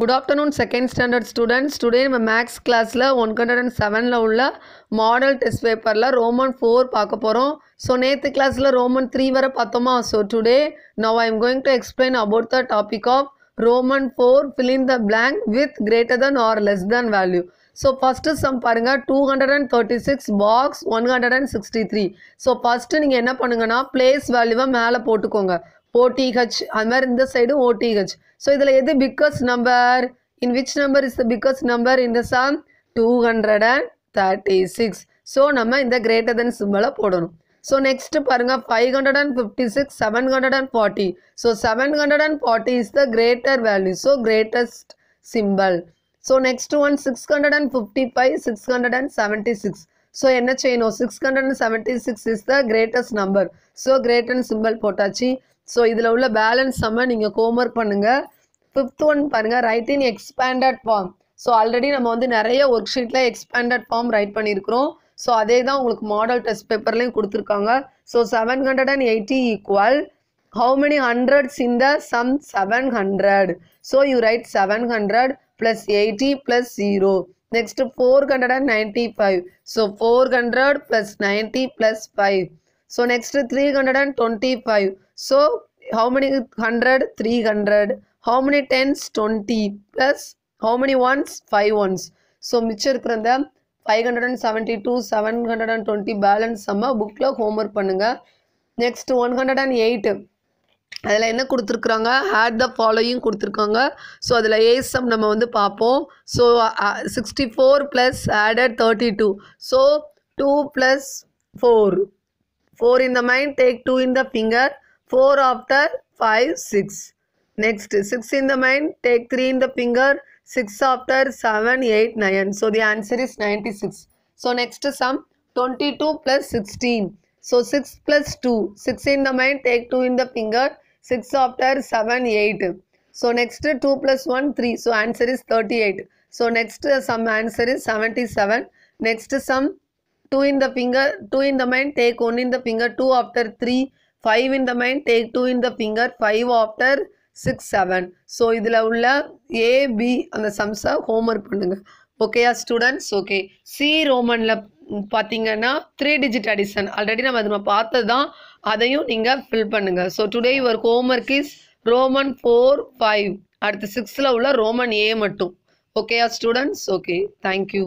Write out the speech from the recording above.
Good afternoon second standard students today நம்ம maths கிளாஸில் one hundred and செவனில் உள்ள மாடல் டெஸ்ட் பேப்பரில் ரோமன் ஃபோர் பார்க்க போகிறோம் ஸோ நேற்று கிளாஸில் ரோமன் த்ரீ வரை பார்த்தோமா so today now I am going to explain about the topic of Roman four fill in the blank with greater than or less than value so first sum பாருங்கள் two hundred and thirty six box one hundred and sixty three so first நீங்கள் என்ன பண்ணுங்கன்னா place வேல்யூவை மேலே போட்டுக்கோங்க ஓடிஹெச் அது மாதிரி இந்த சைடும் ஓடிஹெச் ஸோ இதில் எது biggest number in which number is the biggest number in the sum two hundred and thirty six so நம்ம இந்த கிரேட்டர் தென் சிம்பிளை போடணும் ஸோ நெக்ஸ்ட் பாருங்க five hundred and fifty six seven hundred and forty so seven hundred and forty is the greater value so greatest symbol so next one six hundred and fifty five six hundred and seventy six so என்ன செய்யணும் six hundred and seventy six is the greatest number so greater than symbol போட்டாச்சு so இதில் உள்ள balance செம்ம நீங்கள் homework பண்ணுங்கள் fifth one பாருங்கள் write in expanded form so already நம்ம வந்து நிறைய ஒர்க் ஷீட்டில் எக்ஸ்பேண்டட் ஃபார்ம் ரைட் பண்ணியிருக்கிறோம் ஸோ அதே தான் உங்களுக்கு மாடல் டெஸ்ட் பேப்பர்லேயும் கொடுத்துருக்காங்க so seven hundred and eighty equal how many hundreds in the sum seven hundred so you write seven hundred plus eighty plus zero next four hundred and ninety five so four hundred plus ninety plus five so next three hundred and twenty five so how hundred three hundred how many tens 20 plus how many ones 5 ones so மிச்சம் இருக்கிற இந்த five hundred and seventy two seven hundred and twenty balance நம்ம புக்கில் homework பண்ணுங்கள் next one hundred and eight அதில் என்ன கொடுத்துருக்குறாங்க had the ஃபாலோயும் கொடுத்துருக்காங்க ஸோ அதில் ஏசம் நம்ம வந்து பார்ப்போம் so sixty four plus added thirty two so two plus four four in the mind take two in the finger 4 after 5, 6. Next, 6 in the mind, take 3 in the finger, 6 after 7, 8, 9. So, the answer is 96. So, next sum, 22 plus 16. So, 6 plus 2, 6 in the mind, take 2 in the finger, 6 after 7, 8. So, next 2 plus 1, 3. So, answer is 38. So, next sum answer is 77. Next sum, 2 in the finger, 2 in the mind, take 1 in the finger, 2 after 3, five in the mind take two in the finger five after six seven so இதில் உள்ள AB அந்த சம்ஸை home homework பண்ணுங்கள் ஓகேயா students okay C ரோமனில் பார்த்தீங்கன்னா three digit addition already நம்ம அதை நம்ம பார்த்தது தான் அதையும் நீங்கள் ஃபில் பண்ணுங்கள் so today your work is Roman four five அடுத்து சிக்ஸில் உள்ள ரோமன் ஏ மட்டும் ஓகேயா ஸ்டூடெண்ட்ஸ் ஓகே தேங்க்யூ